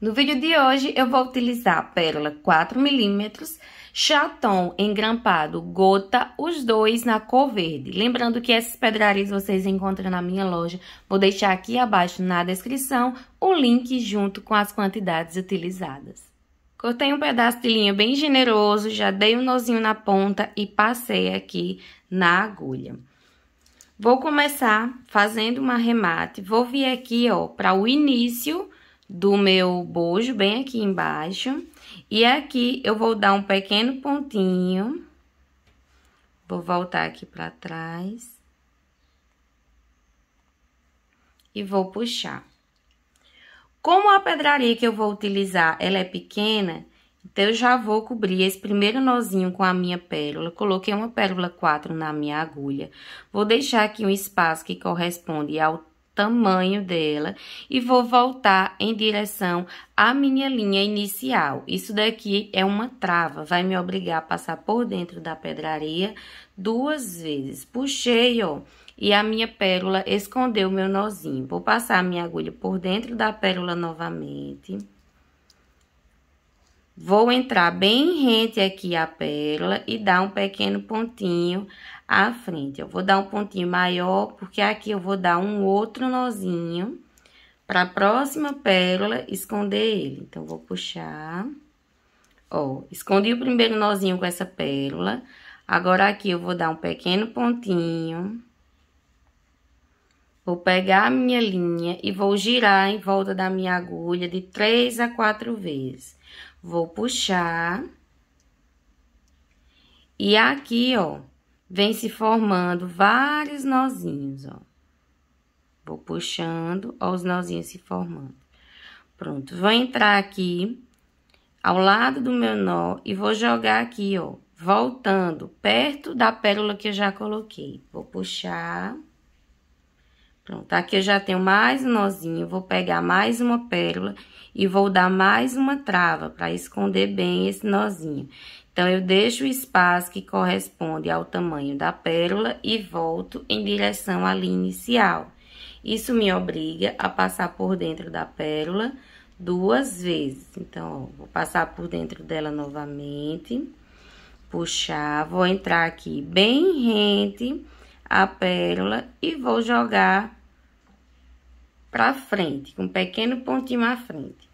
No vídeo de hoje eu vou utilizar pérola 4 milímetros, chaton engrampado gota, os dois na cor verde. Lembrando que essas pedrarias vocês encontram na minha loja, vou deixar aqui abaixo na descrição o link junto com as quantidades utilizadas. Cortei um pedaço de linha bem generoso, já dei um nozinho na ponta e passei aqui na agulha. Vou começar fazendo um arremate, vou vir aqui ó, para o início do meu bojo, bem aqui embaixo. E aqui eu vou dar um pequeno pontinho. Vou voltar aqui pra trás. E vou puxar. Como a pedraria que eu vou utilizar, ela é pequena, então eu já vou cobrir esse primeiro nozinho com a minha pérola. Coloquei uma pérola 4 na minha agulha. Vou deixar aqui um espaço que corresponde ao tamanho dela e vou voltar em direção à minha linha inicial. Isso daqui é uma trava, vai me obrigar a passar por dentro da pedraria duas vezes. Puxei, ó, e a minha pérola escondeu meu nozinho. Vou passar a minha agulha por dentro da pérola novamente. Vou entrar bem rente aqui a pérola e dar um pequeno pontinho à frente. Eu vou dar um pontinho maior, porque aqui eu vou dar um outro nozinho para a próxima pérola esconder ele. Então, vou puxar. Ó, escondi o primeiro nozinho com essa pérola. Agora, aqui eu vou dar um pequeno pontinho. Vou pegar a minha linha e vou girar em volta da minha agulha de três a quatro vezes. Vou puxar. E aqui, ó, vem se formando vários nozinhos, ó. Vou puxando, ó, os nozinhos se formando. Pronto, vou entrar aqui ao lado do meu nó e vou jogar aqui, ó, voltando perto da pérola que eu já coloquei. Vou puxar. Pronto, aqui eu já tenho mais um nozinho, vou pegar mais uma pérola e vou dar mais uma trava para esconder bem esse nozinho. Então, eu deixo o espaço que corresponde ao tamanho da pérola e volto em direção à linha inicial. Isso me obriga a passar por dentro da pérola duas vezes. Então, ó, vou passar por dentro dela novamente, puxar, vou entrar aqui bem rente à pérola e vou jogar pra frente, com um pequeno pontinho à frente.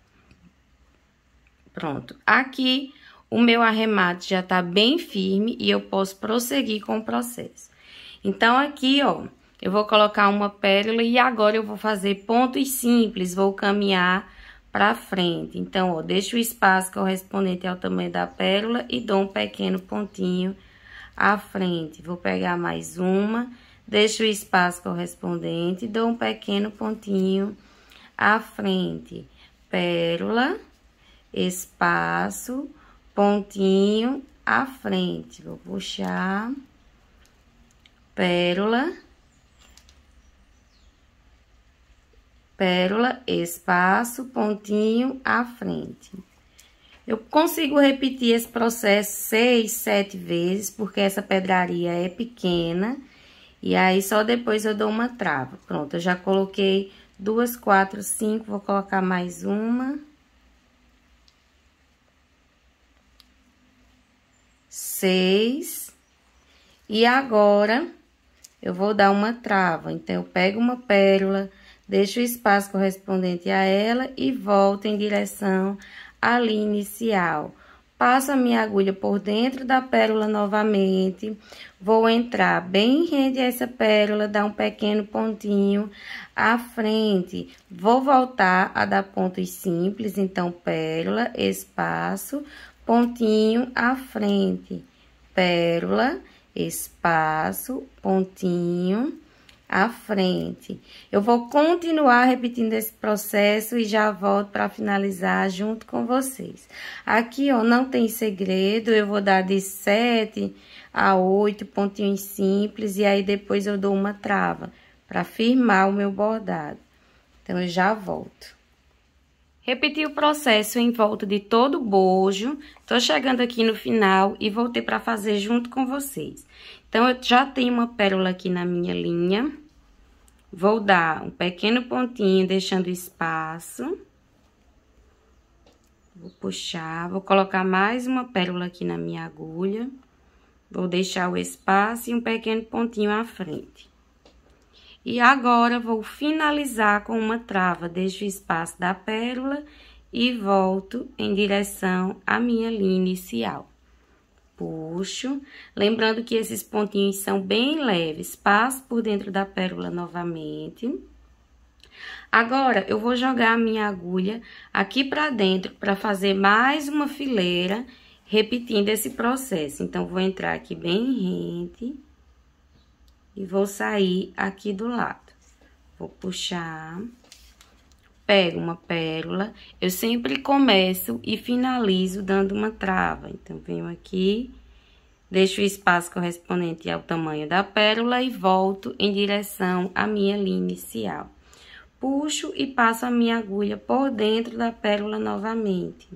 Pronto. Aqui, o meu arremate já tá bem firme e eu posso prosseguir com o processo. Então, aqui, ó, eu vou colocar uma pérola e agora eu vou fazer pontos simples, vou caminhar pra frente. Então, ó, deixo o espaço correspondente ao tamanho da pérola e dou um pequeno pontinho à frente. Vou pegar mais uma, deixo o espaço correspondente e dou um pequeno pontinho à frente. Pérola, espaço, pontinho à frente. Vou puxar pérola, pérola, espaço, pontinho à frente. Eu consigo repetir esse processo seis, sete vezes, porque essa pedraria é pequena. E aí, só depois eu dou uma trava. Pronto, eu já coloquei duas, quatro, cinco, vou colocar mais uma... seis. E agora, eu vou dar uma trava. Então, eu pego uma pérola, deixo o espaço correspondente a ela e volto em direção à linha inicial. Passo a minha agulha por dentro da pérola novamente. Vou entrar bem rende a essa pérola, dar um pequeno pontinho à frente. Vou voltar a dar pontos simples, então pérola, espaço, pontinho à frente pérola, espaço, pontinho, à frente. Eu vou continuar repetindo esse processo e já volto para finalizar junto com vocês. Aqui, ó, não tem segredo, eu vou dar de 7 a 8 pontinhos simples e aí depois eu dou uma trava para firmar o meu bordado. Então, eu já volto. Repeti o processo em volta de todo o bojo. Tô chegando aqui no final e voltei para fazer junto com vocês. Então, eu já tenho uma pérola aqui na minha linha. Vou dar um pequeno pontinho, deixando espaço. Vou puxar, vou colocar mais uma pérola aqui na minha agulha. Vou deixar o espaço e um pequeno pontinho à frente. E agora, vou finalizar com uma trava, deixo o espaço da pérola e volto em direção à minha linha inicial. Puxo, lembrando que esses pontinhos são bem leves, passo por dentro da pérola novamente. Agora, eu vou jogar a minha agulha aqui pra dentro para fazer mais uma fileira, repetindo esse processo. Então, vou entrar aqui bem rente e vou sair aqui do lado. Vou puxar, pego uma pérola, eu sempre começo e finalizo dando uma trava. Então, venho aqui, deixo o espaço correspondente ao tamanho da pérola e volto em direção à minha linha inicial. Puxo e passo a minha agulha por dentro da pérola novamente.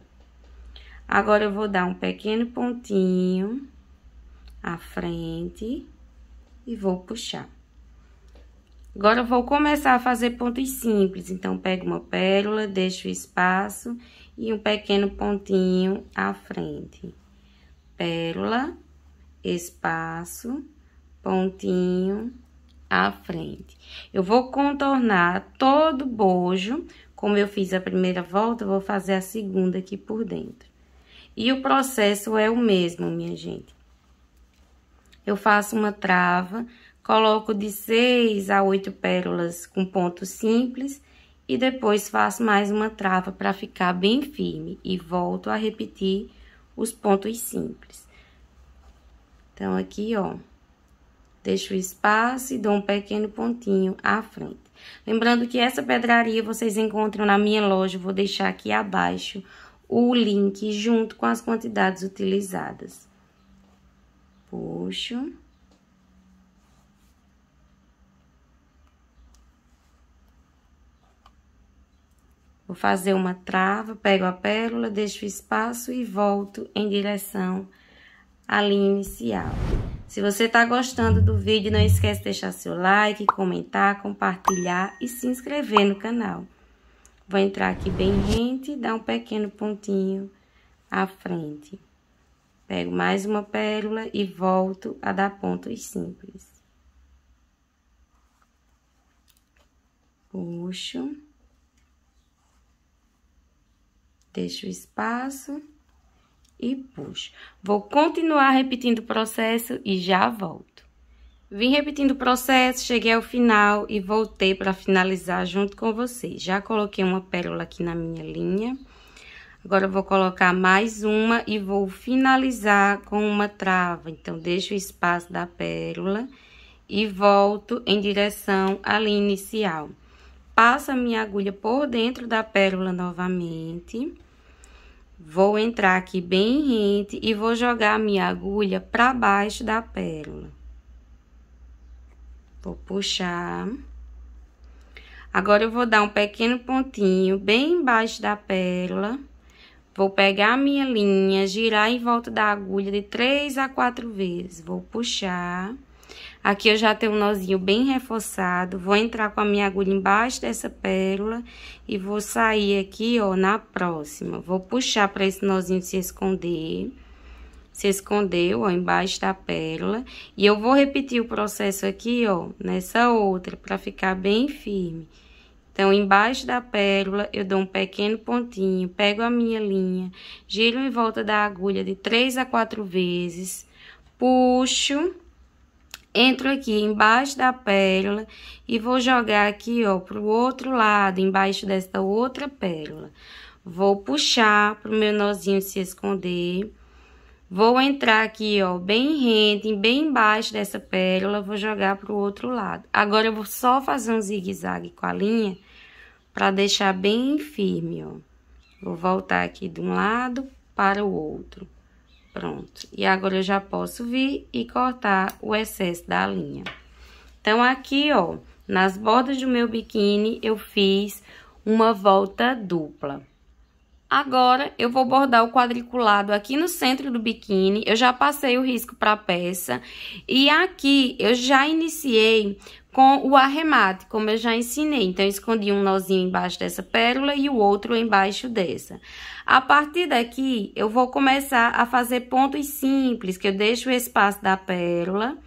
Agora, eu vou dar um pequeno pontinho à frente e vou puxar. Agora, eu vou começar a fazer pontos simples. Então, pego uma pérola, deixo o espaço e um pequeno pontinho à frente. Pérola, espaço, pontinho à frente. Eu vou contornar todo o bojo, como eu fiz a primeira volta, vou fazer a segunda aqui por dentro. E o processo é o mesmo, minha gente eu faço uma trava, coloco de 6 a 8 pérolas com ponto simples e depois faço mais uma trava para ficar bem firme e volto a repetir os pontos simples. Então, aqui, ó, deixo o espaço e dou um pequeno pontinho à frente. Lembrando que essa pedraria vocês encontram na minha loja, vou deixar aqui abaixo o link junto com as quantidades utilizadas puxo. Vou fazer uma trava, pego a pérola, deixo espaço e volto em direção à linha inicial. Se você está gostando do vídeo, não esquece de deixar seu like, comentar, compartilhar e se inscrever no canal. Vou entrar aqui bem rente e dar um pequeno pontinho à frente. Pego mais uma pérola e volto a dar pontos simples. Puxo. Deixo o espaço e puxo. Vou continuar repetindo o processo e já volto. Vim repetindo o processo, cheguei ao final e voltei para finalizar junto com vocês. Já coloquei uma pérola aqui na minha linha. Agora, eu vou colocar mais uma e vou finalizar com uma trava. Então, deixo o espaço da pérola e volto em direção à linha inicial. Passo a minha agulha por dentro da pérola novamente. Vou entrar aqui bem rente e vou jogar a minha agulha para baixo da pérola. Vou puxar. Agora, eu vou dar um pequeno pontinho bem embaixo da pérola Vou pegar a minha linha, girar em volta da agulha de três a quatro vezes. Vou puxar. Aqui eu já tenho um nozinho bem reforçado. Vou entrar com a minha agulha embaixo dessa pérola e vou sair aqui, ó, na próxima. Vou puxar para esse nozinho se esconder. Se escondeu, ó, embaixo da pérola. E eu vou repetir o processo aqui, ó, nessa outra, para ficar bem firme. Então, embaixo da pérola, eu dou um pequeno pontinho, pego a minha linha, giro em volta da agulha de três a quatro vezes, puxo, entro aqui embaixo da pérola e vou jogar aqui, ó, pro outro lado, embaixo desta outra pérola. Vou puxar pro meu nozinho se esconder. Vou entrar aqui, ó, bem rente, bem embaixo dessa pérola, vou jogar pro outro lado. Agora, eu vou só fazer um zigue-zague com a linha para deixar bem firme, ó. Vou voltar aqui de um lado para o outro. Pronto. E agora eu já posso vir e cortar o excesso da linha. Então, aqui, ó, nas bordas do meu biquíni, eu fiz uma volta dupla. Agora, eu vou bordar o quadriculado aqui no centro do biquíni. Eu já passei o risco para a peça. E aqui, eu já iniciei com o arremate, como eu já ensinei. Então, escondi um nozinho embaixo dessa pérola e o outro embaixo dessa. A partir daqui, eu vou começar a fazer pontos simples, que eu deixo o espaço da pérola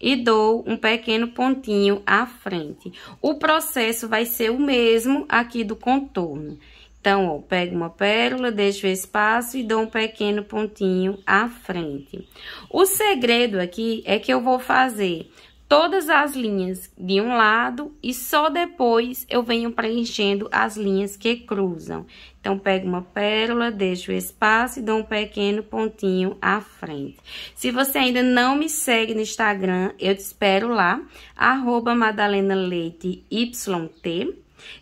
e dou um pequeno pontinho à frente. O processo vai ser o mesmo aqui do contorno. Então, ó, pego uma pérola, deixo o espaço e dou um pequeno pontinho à frente. O segredo aqui é que eu vou fazer todas as linhas de um lado e só depois eu venho preenchendo as linhas que cruzam. Então, pego uma pérola, deixo o espaço e dou um pequeno pontinho à frente. Se você ainda não me segue no Instagram, eu te espero lá, arroba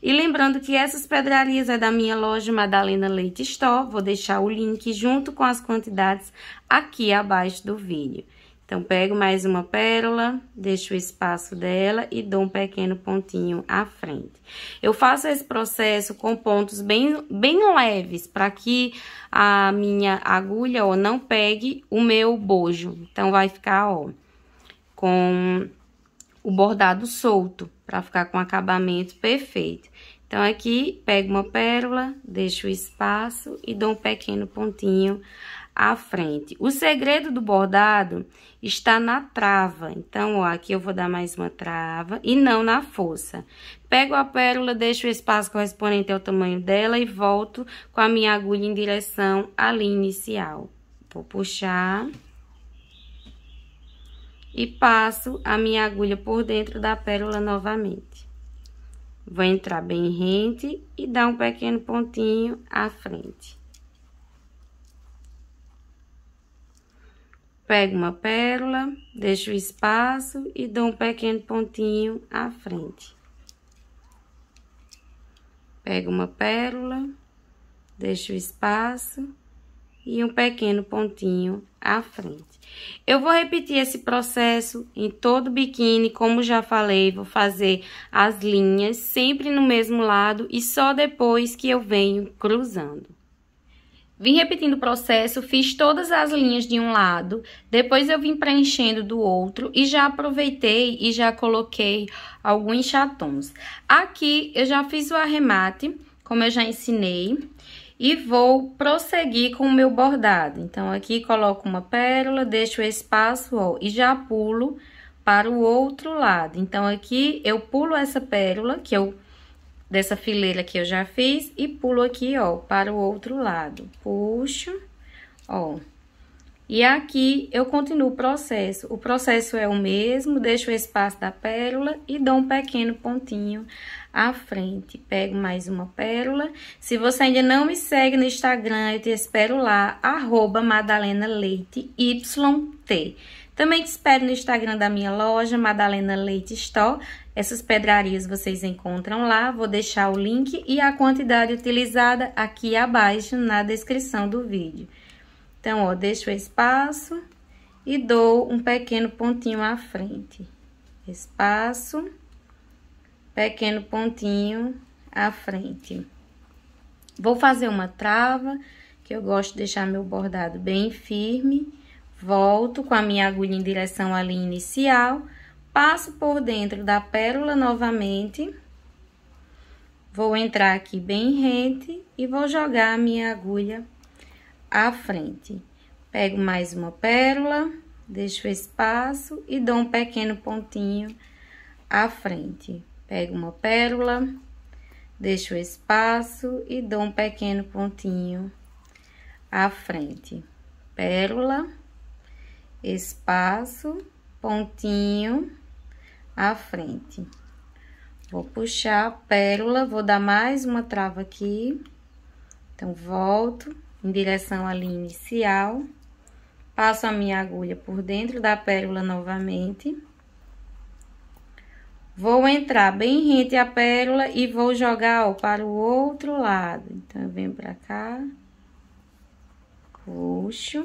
E lembrando que essas pedrarias é da minha loja Madalena Leite Store, vou deixar o link junto com as quantidades aqui abaixo do vídeo. Então, pego mais uma pérola, deixo o espaço dela e dou um pequeno pontinho à frente. Eu faço esse processo com pontos bem, bem leves, para que a minha agulha, ó, não pegue o meu bojo. Então, vai ficar, ó, com o bordado solto, para ficar com acabamento perfeito. Então, aqui, pego uma pérola, deixo o espaço e dou um pequeno pontinho à frente. O segredo do bordado está na trava. Então, ó, aqui eu vou dar mais uma trava e não na força. Pego a pérola, deixo o espaço correspondente ao tamanho dela e volto com a minha agulha em direção à linha inicial. Vou puxar e passo a minha agulha por dentro da pérola novamente. Vou entrar bem rente e dar um pequeno pontinho à frente. Pego uma pérola, deixo o espaço e dou um pequeno pontinho à frente. Pego uma pérola, deixo o espaço e um pequeno pontinho à frente. Eu vou repetir esse processo em todo o biquíni, como já falei, vou fazer as linhas sempre no mesmo lado e só depois que eu venho cruzando. Vim repetindo o processo, fiz todas as linhas de um lado, depois eu vim preenchendo do outro e já aproveitei e já coloquei alguns chatons. Aqui eu já fiz o arremate, como eu já ensinei, e vou prosseguir com o meu bordado. Então, aqui coloco uma pérola, deixo o espaço, ó, e já pulo para o outro lado. Então, aqui eu pulo essa pérola que eu dessa fileira que eu já fiz e pulo aqui, ó, para o outro lado. Puxo, ó. E aqui eu continuo o processo. O processo é o mesmo, deixo o espaço da pérola e dou um pequeno pontinho à frente. Pego mais uma pérola. Se você ainda não me segue no Instagram, eu te espero lá, arroba Madalena Leite YT. Também te espero no Instagram da minha loja, Madalena Leite Store. Essas pedrarias vocês encontram lá, vou deixar o link e a quantidade utilizada aqui abaixo na descrição do vídeo. Então, ó, deixo o espaço e dou um pequeno pontinho à frente. Espaço, pequeno pontinho à frente. Vou fazer uma trava, que eu gosto de deixar meu bordado bem firme. Volto com a minha agulha em direção à linha inicial passo por dentro da pérola novamente. Vou entrar aqui bem rente e vou jogar a minha agulha à frente. Pego mais uma pérola, deixo espaço e dou um pequeno pontinho à frente. Pego uma pérola, deixo espaço e dou um pequeno pontinho à frente. Pérola, espaço, pontinho à frente. Vou puxar a pérola, vou dar mais uma trava aqui. Então, volto em direção à linha inicial. Passo a minha agulha por dentro da pérola novamente. Vou entrar bem rente à pérola e vou jogar ó, para o outro lado. Então, eu venho para cá. Puxo.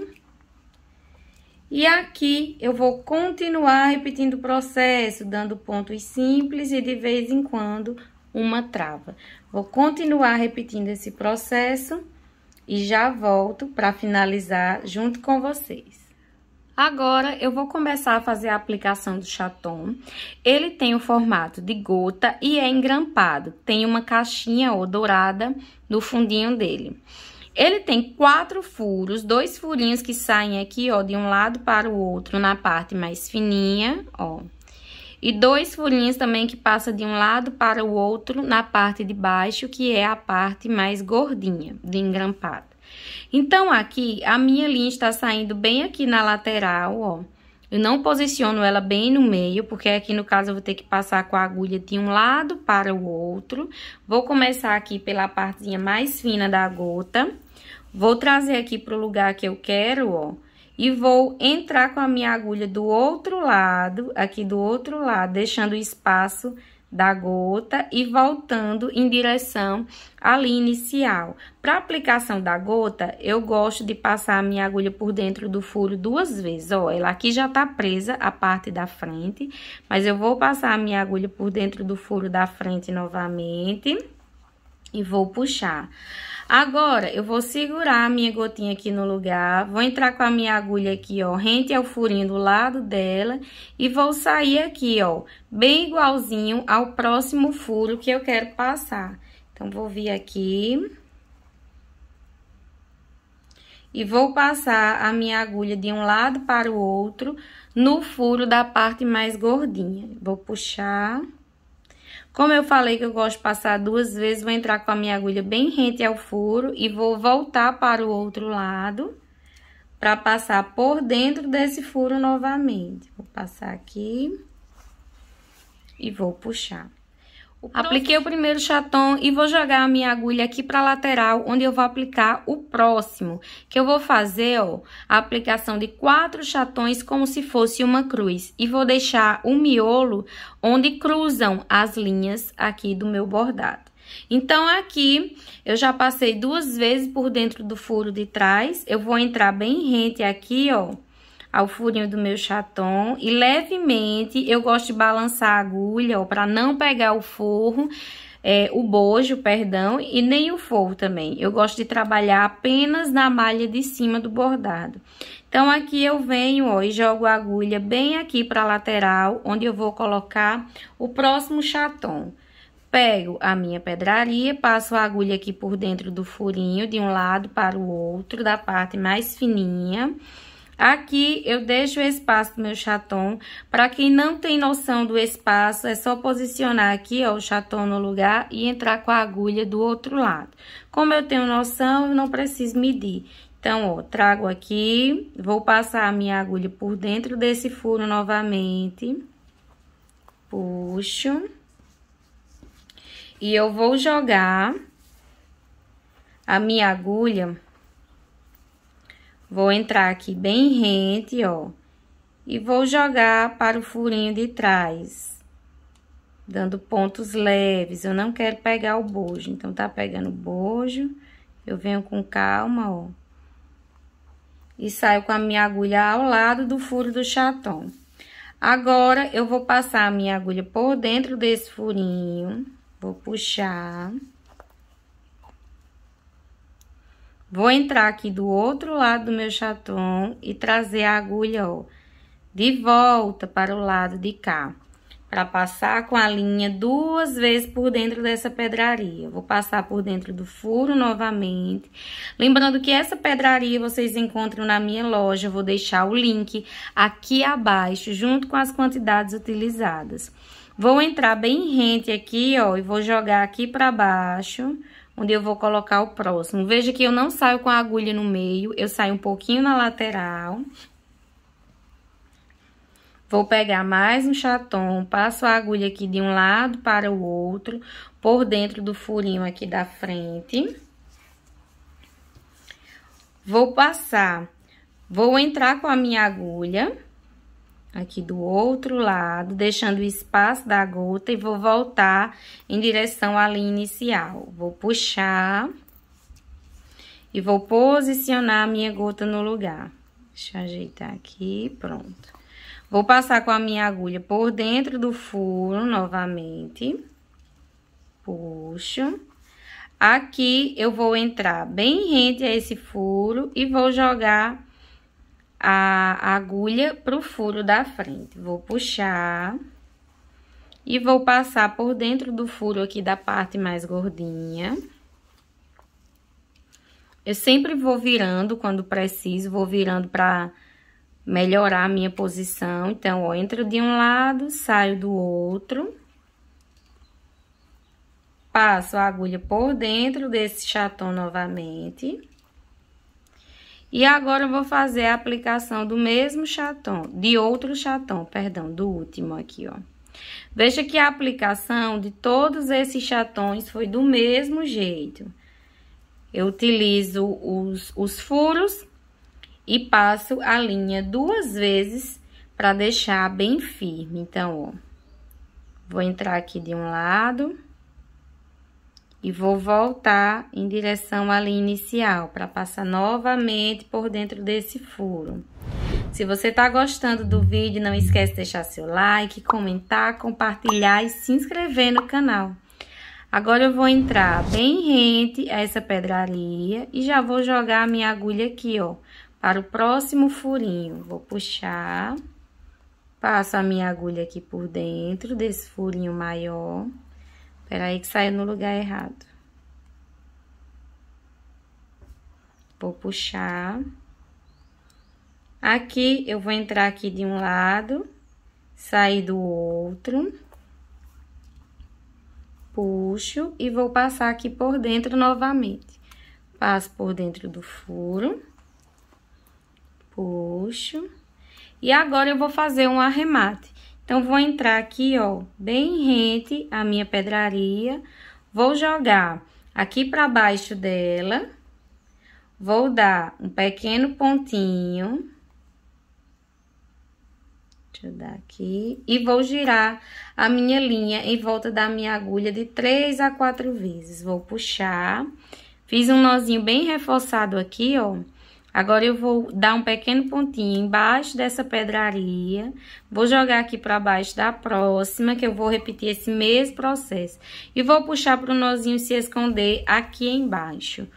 E aqui eu vou continuar repetindo o processo, dando pontos simples e de vez em quando uma trava. Vou continuar repetindo esse processo e já volto para finalizar junto com vocês. Agora, eu vou começar a fazer a aplicação do chaton. Ele tem o formato de gota e é engrampado. Tem uma caixinha ou dourada no fundinho dele. Ele tem quatro furos, dois furinhos que saem aqui, ó, de um lado para o outro na parte mais fininha, ó. E dois furinhos também que passa de um lado para o outro na parte de baixo, que é a parte mais gordinha de engrampada. Então, aqui, a minha linha está saindo bem aqui na lateral, ó. Eu não posiciono ela bem no meio, porque aqui no caso eu vou ter que passar com a agulha de um lado para o outro. Vou começar aqui pela partezinha mais fina da gota. Vou trazer aqui pro lugar que eu quero, ó. E vou entrar com a minha agulha do outro lado, aqui do outro lado, deixando o espaço da gota e voltando em direção à linha inicial. Para aplicação da gota, eu gosto de passar a minha agulha por dentro do furo duas vezes. Ó, ela aqui já tá presa a parte da frente, mas eu vou passar a minha agulha por dentro do furo da frente novamente e vou puxar. Agora, eu vou segurar a minha gotinha aqui no lugar, vou entrar com a minha agulha aqui, ó, rente ao furinho do lado dela e vou sair aqui, ó, bem igualzinho ao próximo furo que eu quero passar. Então, vou vir aqui e vou passar a minha agulha de um lado para o outro no furo da parte mais gordinha. Vou puxar... Como eu falei que eu gosto de passar duas vezes, vou entrar com a minha agulha bem rente ao furo e vou voltar para o outro lado para passar por dentro desse furo novamente. Vou passar aqui e vou puxar. Apliquei o primeiro chaton e vou jogar a minha agulha aqui para lateral, onde eu vou aplicar o próximo, que eu vou fazer, ó, a aplicação de quatro chatões como se fosse uma cruz. E vou deixar o miolo onde cruzam as linhas aqui do meu bordado. Então, aqui, eu já passei duas vezes por dentro do furo de trás, eu vou entrar bem rente aqui, ó, ao furinho do meu chaton e levemente eu gosto de balançar a agulha, ó, para não pegar o forro, é, o bojo, perdão, e nem o forro também. Eu gosto de trabalhar apenas na malha de cima do bordado. Então, aqui eu venho, ó, e jogo a agulha bem aqui para a lateral, onde eu vou colocar o próximo chaton. Pego a minha pedraria, passo a agulha aqui por dentro do furinho, de um lado para o outro, da parte mais fininha. Aqui eu deixo o espaço do meu chaton. Para quem não tem noção do espaço, é só posicionar aqui, ó, o chaton no lugar e entrar com a agulha do outro lado. Como eu tenho noção, eu não preciso medir. Então, ó, trago aqui, vou passar a minha agulha por dentro desse furo novamente. Puxo. E eu vou jogar a minha agulha Vou entrar aqui bem rente, ó, e vou jogar para o furinho de trás, dando pontos leves. Eu não quero pegar o bojo, então tá pegando o bojo, eu venho com calma, ó, e saio com a minha agulha ao lado do furo do chatão. Agora, eu vou passar a minha agulha por dentro desse furinho, vou puxar... Vou entrar aqui do outro lado do meu chaton e trazer a agulha, ó, de volta para o lado de cá. Para passar com a linha duas vezes por dentro dessa pedraria. Vou passar por dentro do furo novamente. Lembrando que essa pedraria vocês encontram na minha loja. Vou deixar o link aqui abaixo, junto com as quantidades utilizadas. Vou entrar bem rente aqui, ó, e vou jogar aqui para baixo onde eu vou colocar o próximo. Veja que eu não saio com a agulha no meio, eu saio um pouquinho na lateral. Vou pegar mais um chatom, passo a agulha aqui de um lado para o outro, por dentro do furinho aqui da frente. Vou passar, vou entrar com a minha agulha aqui do outro lado, deixando o espaço da gota e vou voltar em direção à linha inicial. Vou puxar e vou posicionar a minha gota no lugar. Deixa eu ajeitar aqui, pronto. Vou passar com a minha agulha por dentro do furo novamente. Puxo. Aqui eu vou entrar bem rente a esse furo e vou jogar a agulha pro furo da frente. Vou puxar e vou passar por dentro do furo aqui da parte mais gordinha. Eu sempre vou virando quando preciso, vou virando para melhorar a minha posição. Então, ó, entro de um lado, saio do outro. Passo a agulha por dentro desse chatão novamente. E agora eu vou fazer a aplicação do mesmo chatão, de outro chatão, perdão, do último aqui, ó. Veja que a aplicação de todos esses chatões foi do mesmo jeito. Eu utilizo os, os furos e passo a linha duas vezes para deixar bem firme. Então, ó, vou entrar aqui de um lado e vou voltar em direção à linha inicial para passar novamente por dentro desse furo. Se você está gostando do vídeo, não esquece de deixar seu like, comentar, compartilhar e se inscrever no canal. Agora eu vou entrar bem rente a essa pedraria e já vou jogar a minha agulha aqui, ó, para o próximo furinho. Vou puxar, passo a minha agulha aqui por dentro desse furinho maior. Espera aí que saiu no lugar errado. Vou puxar. Aqui, eu vou entrar aqui de um lado, sair do outro. Puxo e vou passar aqui por dentro novamente. Passo por dentro do furo. Puxo. E agora, eu vou fazer um arremate. Então, vou entrar aqui, ó, bem rente à minha pedraria. Vou jogar aqui para baixo dela. Vou dar um pequeno pontinho. Deixa eu dar aqui. E vou girar a minha linha em volta da minha agulha de três a quatro vezes. Vou puxar. Fiz um nozinho bem reforçado aqui, ó. Agora, eu vou dar um pequeno pontinho embaixo dessa pedraria, vou jogar aqui para baixo da próxima, que eu vou repetir esse mesmo processo. E vou puxar para o nozinho se esconder aqui embaixo.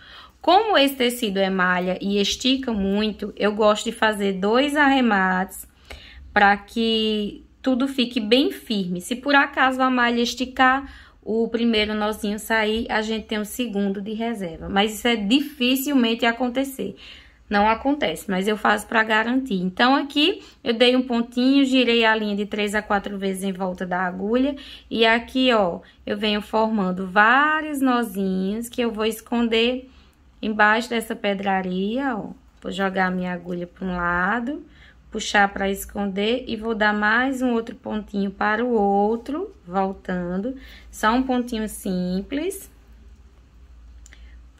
Como esse tecido é malha e estica muito, eu gosto de fazer dois arremates para que tudo fique bem firme. Se por acaso a malha esticar, o primeiro nozinho sair, a gente tem um segundo de reserva. Mas isso é dificilmente acontecer não acontece, mas eu faço para garantir. Então, aqui eu dei um pontinho, girei a linha de três a quatro vezes em volta da agulha, e aqui, ó, eu venho formando vários nozinhos que eu vou esconder embaixo dessa pedraria, ó. Vou jogar a minha agulha para um lado, puxar para esconder e vou dar mais um outro pontinho para o outro, voltando. Só um pontinho simples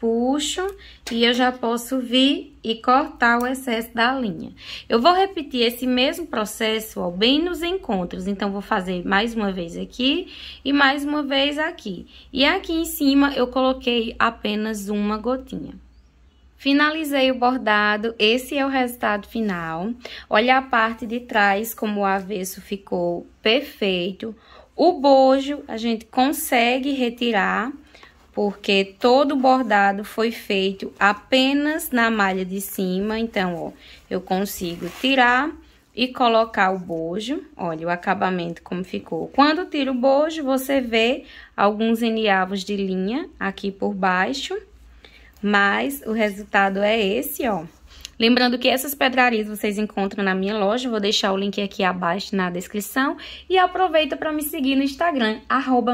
puxo e eu já posso vir e cortar o excesso da linha. Eu vou repetir esse mesmo processo ó, bem nos encontros, então vou fazer mais uma vez aqui e mais uma vez aqui. E aqui em cima eu coloquei apenas uma gotinha. Finalizei o bordado, esse é o resultado final. Olha a parte de trás como o avesso ficou perfeito. O bojo a gente consegue retirar, porque todo o bordado foi feito apenas na malha de cima. Então, ó, eu consigo tirar e colocar o bojo. Olha o acabamento como ficou. Quando tiro o bojo, você vê alguns enliavos de linha aqui por baixo. Mas o resultado é esse, ó. Lembrando que essas pedrarias vocês encontram na minha loja, vou deixar o link aqui abaixo na descrição. E aproveita para me seguir no Instagram, arroba